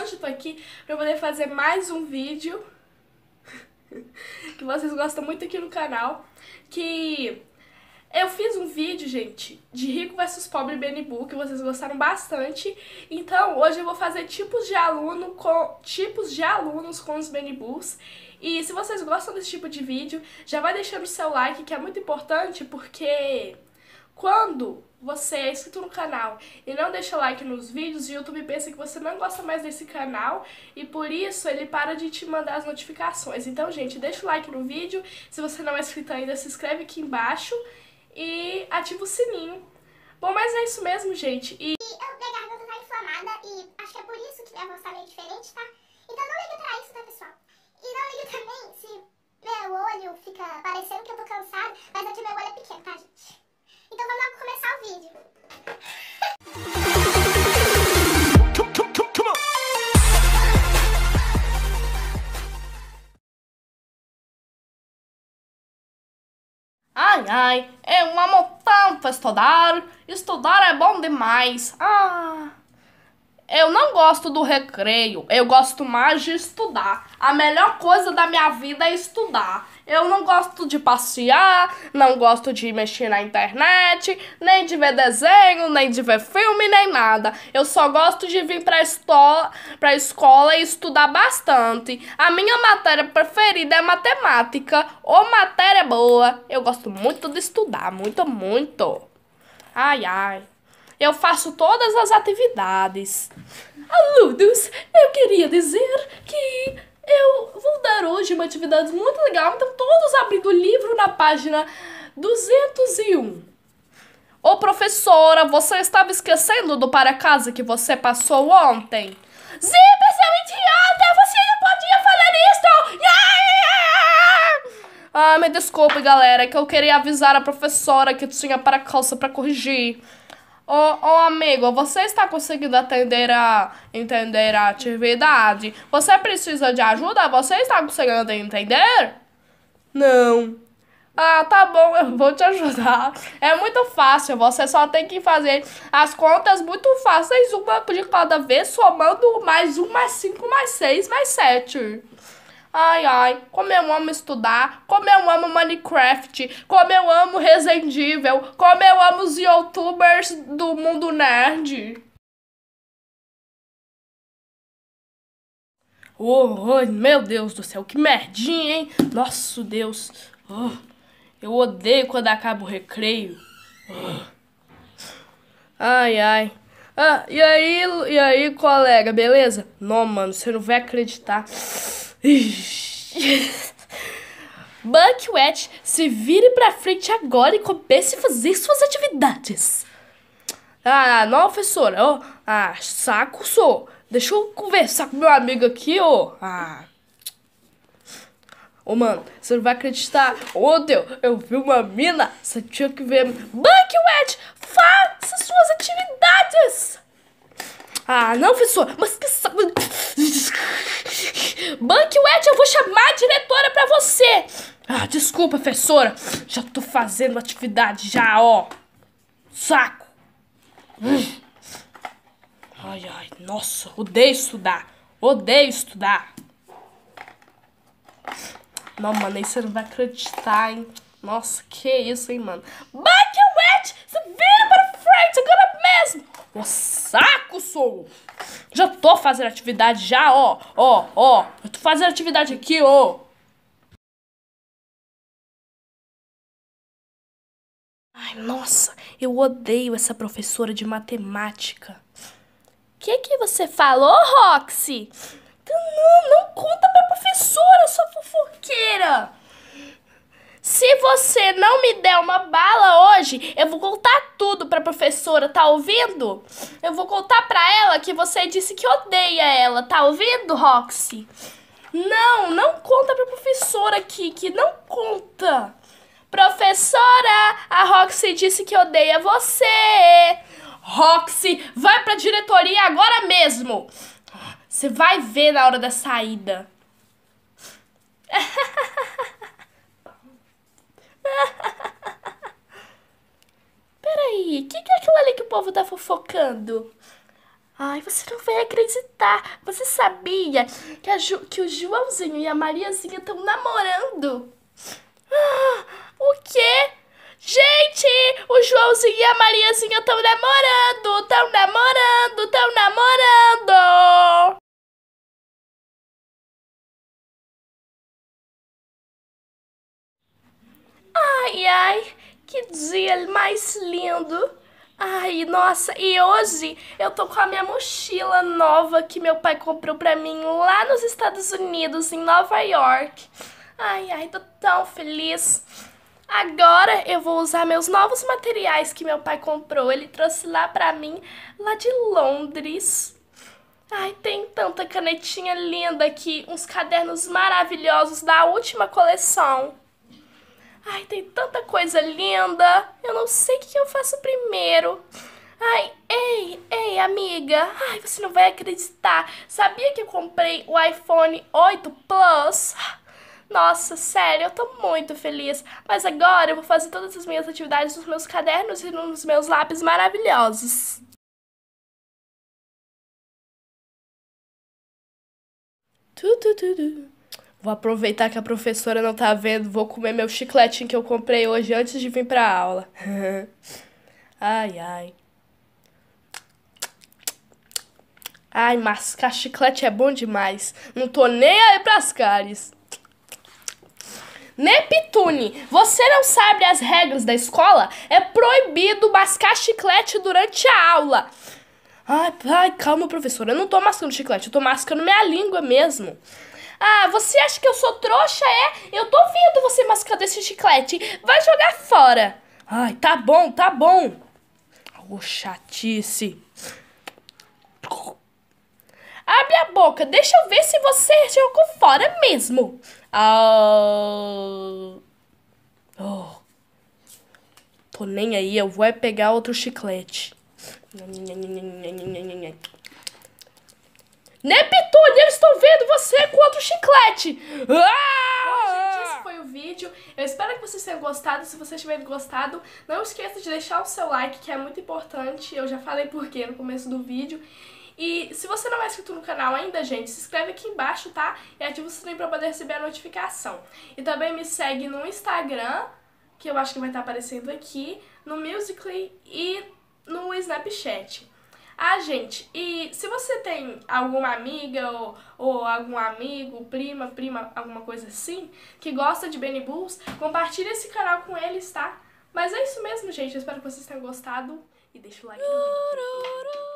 hoje eu tô aqui pra poder fazer mais um vídeo que vocês gostam muito aqui no canal, que eu fiz um vídeo, gente, de rico versus pobre BNBU, que vocês gostaram bastante. Então, hoje eu vou fazer tipos de aluno com tipos de alunos com os BNBUs. E se vocês gostam desse tipo de vídeo, já vai deixando o seu like, que é muito importante, porque quando você é inscrito no canal e não deixa like nos vídeos, o YouTube pensa que você não gosta mais desse canal e por isso ele para de te mandar as notificações. Então, gente, deixa o like no vídeo. Se você não é inscrito ainda, se inscreve aqui embaixo e ativa o sininho. Bom, mas é isso mesmo, gente. E, e eu tenho a garganta tá inflamada e acho que é por isso que minha voz tá meio diferente, tá? Então não liga pra isso, tá, pessoal? E não liga também se meu olho fica parecendo que eu tô cansada, mas aqui meu olho é pequeno, tá, gente? Então vamos lá começar o vídeo. Ai, ai, é uma motanpa estudar. Estudar é bom demais. Ah! Eu não gosto do recreio, eu gosto mais de estudar. A melhor coisa da minha vida é estudar. Eu não gosto de passear, não gosto de mexer na internet, nem de ver desenho, nem de ver filme, nem nada. Eu só gosto de vir pra, pra escola e estudar bastante. A minha matéria preferida é matemática, ou matéria boa. Eu gosto muito de estudar, muito, muito. Ai, ai. Eu faço todas as atividades. Alunos, eu queria dizer que eu vou dar hoje uma atividade muito legal. Então, todos abrindo o livro na página 201. Ô professora, você estava esquecendo do para casa que você passou ontem? Zip, seu idiota! Você não podia falar isso! Ah, me desculpe, galera, que eu queria avisar a professora que tinha para calça para corrigir. Ô, oh, oh, amigo, você está conseguindo atender a entender a atividade? Você precisa de ajuda? Você está conseguindo entender? Não. Ah, tá bom, eu vou te ajudar. É muito fácil, você só tem que fazer as contas muito fáceis, uma de cada vez, somando mais um, mais cinco, mais seis, mais sete. Ai, ai, como eu amo estudar, como eu amo Minecraft, como eu amo Resident Evil, como eu amo os youtubers do mundo nerd. Oh, oh, meu Deus do céu, que merdinha, hein? Nosso Deus. Oh, eu odeio quando acaba o recreio. Oh. Ai, ai. Ah, e aí, e aí, colega, beleza? Não, mano, você não vai acreditar. Buck Wet, se vire pra frente agora e comece a fazer suas atividades. Ah, não, professora. Oh, ah, saco sou. Deixa eu conversar com meu amigo aqui, ô. Oh. Ah. Ô, mano, você não vai acreditar. Ontem eu, eu vi uma mina. Você tinha que ver. Buckwet, faça suas atividades. Ah, não, professor. Mas que saco. Banquete, eu vou chamar a diretora pra você! Ah, desculpa, professora. Já tô fazendo atividade já, ó. Saco. Hum. Ai, ai, nossa, odeio estudar. Odeio estudar. Não, mano, aí você não vai acreditar, hein? Nossa, que isso, hein, mano? Banquete, você vira para frente agora mesmo! O saco sou! Já tô fazendo atividade, já, ó, ó, ó. Eu tô fazendo atividade aqui, ó. Ai, nossa, eu odeio essa professora de matemática. Que que você falou, Roxy? Então, não, não conta pra professora, sua fofoqueira. Se você não me der uma bala hoje, eu vou contar tudo pra professora, tá ouvindo? Eu vou contar pra ela que você disse que odeia ela, tá ouvindo, Roxy? Não, não conta pra professora aqui, que não conta. Professora, a Roxy disse que odeia você. Roxy, vai pra diretoria agora mesmo. Você vai ver na hora da saída. povo tá fofocando? Ai, você não vai acreditar. Você sabia que, Ju, que o Joãozinho e a Mariazinha estão namorando? Ah, o quê? Gente, o Joãozinho e a Mariazinha estão namorando, estão namorando, estão namorando. Ai, ai, que dia mais lindo. Ai, nossa, e hoje eu tô com a minha mochila nova que meu pai comprou pra mim lá nos Estados Unidos, em Nova York. Ai, ai, tô tão feliz. Agora eu vou usar meus novos materiais que meu pai comprou. Ele trouxe lá pra mim, lá de Londres. Ai, tem tanta canetinha linda aqui, uns cadernos maravilhosos da última coleção. Ai, tem tanta coisa linda. Eu não sei passo primeiro. Ai, ei, ei, amiga. Ai, você não vai acreditar. Sabia que eu comprei o iPhone 8 Plus? Nossa, sério, eu tô muito feliz. Mas agora eu vou fazer todas as minhas atividades nos meus cadernos e nos meus lápis maravilhosos. Tu, tu, tu, tu. Vou aproveitar que a professora não tá vendo, vou comer meu chicletinho que eu comprei hoje antes de vir pra aula. Ai, ai. Ai, mascar chiclete é bom demais. Não tô nem aí pras caras. Neptune, você não sabe as regras da escola? É proibido mascar chiclete durante a aula. Ai, ai, calma, professora. Eu não tô mascando chiclete, eu tô mascando minha língua mesmo. Ah, você acha que eu sou trouxa, é? Eu tô duvido você mascando esse chiclete. Vai jogar fora. Ai, tá bom, tá bom. Ô, chatice. Abre a boca, deixa eu ver se você é jogou fora mesmo. Ah. Oh. Tô nem aí, eu vou é pegar outro chiclete. Neptune, eu estou vendo você com outro chiclete. Ah! vídeo. Eu espero que vocês tenham gostado. Se vocês tiverem gostado, não esqueça de deixar o seu like, que é muito importante. Eu já falei porquê no começo do vídeo. E se você não é inscrito no canal ainda, gente, se inscreve aqui embaixo, tá? E ativa o sininho pra poder receber a notificação. E também me segue no Instagram, que eu acho que vai estar aparecendo aqui, no Musical.ly e no Snapchat. Ah, gente, e se você tem alguma amiga ou, ou algum amigo, prima, prima, alguma coisa assim, que gosta de Benny Bulls, compartilhe esse canal com eles, tá? Mas é isso mesmo, gente. Eu espero que vocês tenham gostado e deixa o like no vídeo.